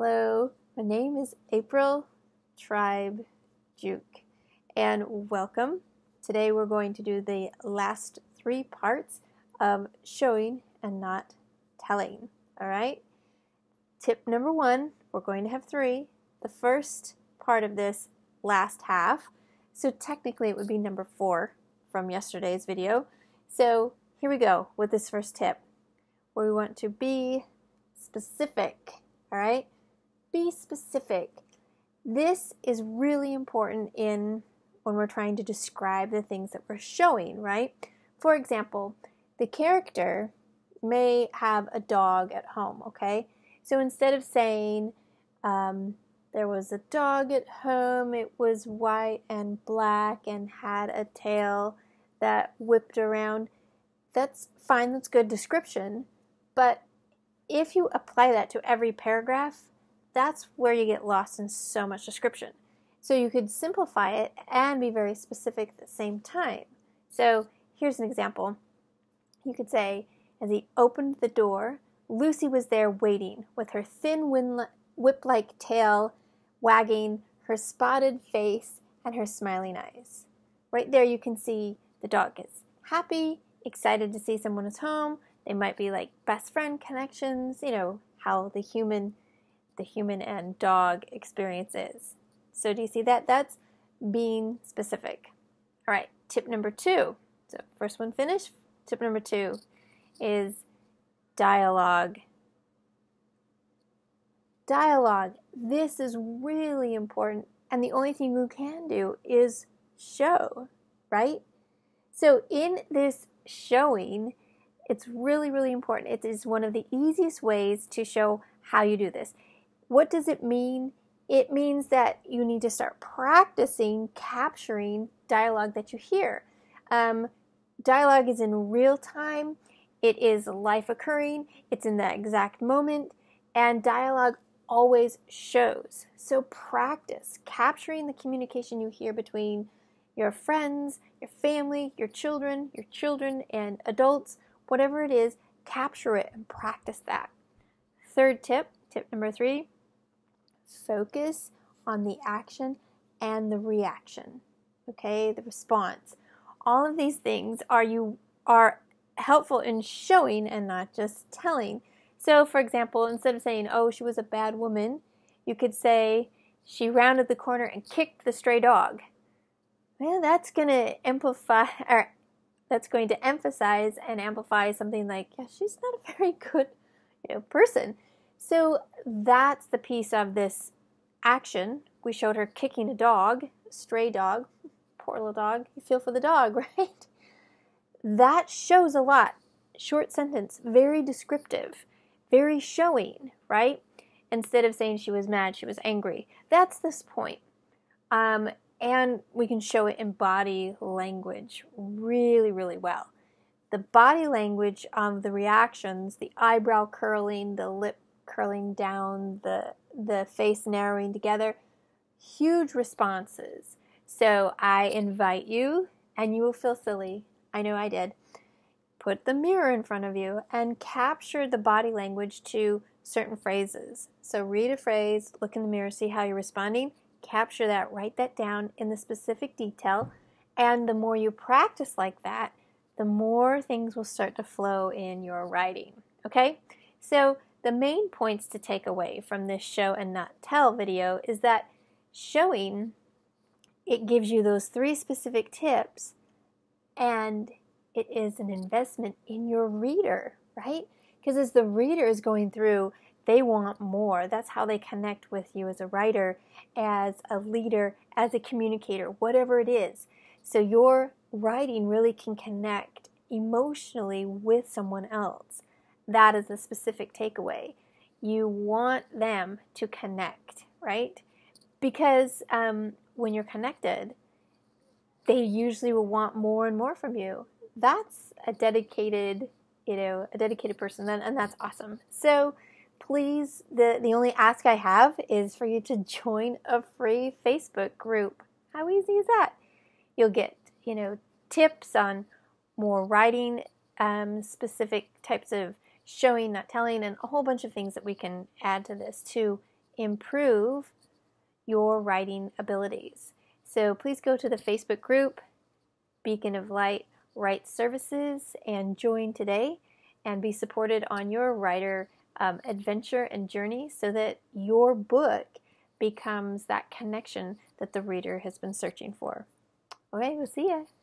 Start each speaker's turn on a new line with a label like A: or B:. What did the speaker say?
A: Hello, my name is April Tribe Juke, and welcome. Today we're going to do the last three parts of showing and not telling. All right? Tip number one we're going to have three. The first part of this last half, so technically it would be number four from yesterday's video. So here we go with this first tip where we want to be specific specific. This is really important in when we're trying to describe the things that we're showing, right? For example, the character may have a dog at home, okay? So instead of saying um, there was a dog at home, it was white and black and had a tail that whipped around, that's fine, that's good description. But if you apply that to every paragraph, that's where you get lost in so much description. So you could simplify it and be very specific at the same time. So here's an example. You could say, as he opened the door, Lucy was there waiting, with her thin whip like tail wagging, her spotted face, and her smiling eyes. Right there, you can see the dog is happy, excited to see someone is home. They might be like best friend connections, you know, how the human the human and dog experience is. So do you see that? That's being specific. All right, tip number two. So first one finished. Tip number two is dialogue. Dialogue. This is really important. And the only thing you can do is show, right? So in this showing, it's really, really important. It is one of the easiest ways to show how you do this. What does it mean? It means that you need to start practicing capturing dialogue that you hear. Um, dialogue is in real time, it is life occurring, it's in that exact moment, and dialogue always shows. So practice capturing the communication you hear between your friends, your family, your children, your children and adults, whatever it is, capture it and practice that. Third tip, tip number three, focus on the action and the reaction, okay, the response. All of these things are you are helpful in showing and not just telling. So, for example, instead of saying, "Oh, she was a bad woman," you could say, "She rounded the corner and kicked the stray dog." Well, that's going to amplify or that's going to emphasize and amplify something like, "Yeah, she's not a very good, you know, person." So, that's the piece of this action, we showed her kicking a dog, stray dog, poor little dog, you feel for the dog, right? That shows a lot. Short sentence, very descriptive, very showing, right? Instead of saying she was mad, she was angry. That's this point. Um, and we can show it in body language really, really well. The body language of the reactions, the eyebrow curling, the lip curling down, the, the face narrowing together. Huge responses. So I invite you, and you will feel silly. I know I did. Put the mirror in front of you and capture the body language to certain phrases. So read a phrase, look in the mirror, see how you're responding, capture that, write that down in the specific detail. And the more you practice like that, the more things will start to flow in your writing. Okay? So the main points to take away from this show and not tell video is that showing, it gives you those three specific tips and it is an investment in your reader, right? Because as the reader is going through, they want more. That's how they connect with you as a writer, as a leader, as a communicator, whatever it is. So your writing really can connect emotionally with someone else. That is the specific takeaway. You want them to connect, right? Because um, when you're connected, they usually will want more and more from you. That's a dedicated, you know, a dedicated person, and, and that's awesome. So please, the, the only ask I have is for you to join a free Facebook group. How easy is that? You'll get, you know, tips on more writing um, specific types of showing, not telling, and a whole bunch of things that we can add to this to improve your writing abilities. So please go to the Facebook group, Beacon of Light Write Services, and join today and be supported on your writer um, adventure and journey so that your book becomes that connection that the reader has been searching for. Okay, we'll see ya.